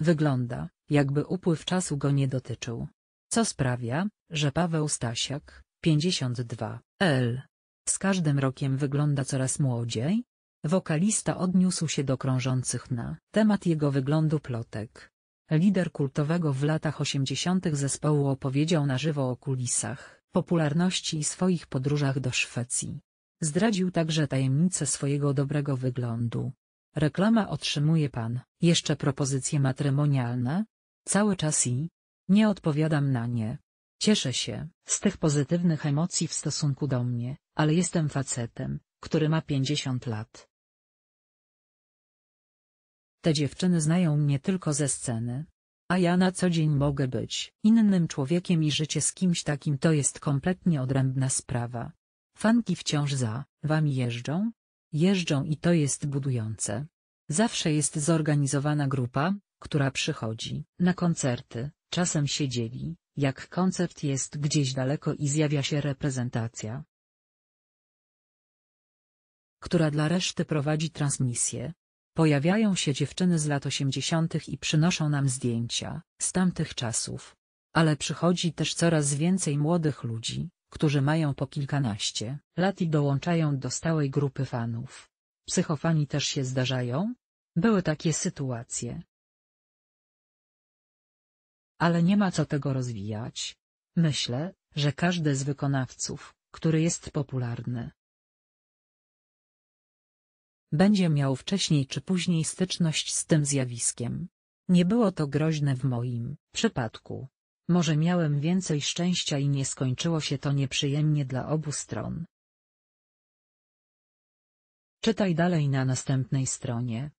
Wygląda, jakby upływ czasu go nie dotyczył. Co sprawia, że Paweł Stasiak, 52, L. Z każdym rokiem wygląda coraz młodziej? Wokalista odniósł się do krążących na temat jego wyglądu plotek. Lider kultowego w latach 80. zespołu opowiedział na żywo o kulisach, popularności i swoich podróżach do Szwecji. Zdradził także tajemnicę swojego dobrego wyglądu. Reklama otrzymuje pan. Jeszcze propozycje matrymonialne? Cały czas i? Nie odpowiadam na nie. Cieszę się z tych pozytywnych emocji w stosunku do mnie, ale jestem facetem, który ma 50 lat. Te dziewczyny znają mnie tylko ze sceny. A ja na co dzień mogę być innym człowiekiem i życie z kimś takim to jest kompletnie odrębna sprawa. Fanki wciąż za wami jeżdżą, Jeżdżą i to jest budujące. Zawsze jest zorganizowana grupa, która przychodzi na koncerty, czasem się dzieli, jak koncert jest gdzieś daleko i zjawia się reprezentacja, która dla reszty prowadzi transmisję. Pojawiają się dziewczyny z lat 80. i przynoszą nam zdjęcia z tamtych czasów. Ale przychodzi też coraz więcej młodych ludzi, którzy mają po kilkanaście lat i dołączają do stałej grupy fanów. Psychofani też się zdarzają? Były takie sytuacje. Ale nie ma co tego rozwijać. Myślę, że każdy z wykonawców, który jest popularny, będzie miał wcześniej czy później styczność z tym zjawiskiem. Nie było to groźne w moim przypadku. Może miałem więcej szczęścia i nie skończyło się to nieprzyjemnie dla obu stron. Czytaj dalej na następnej stronie.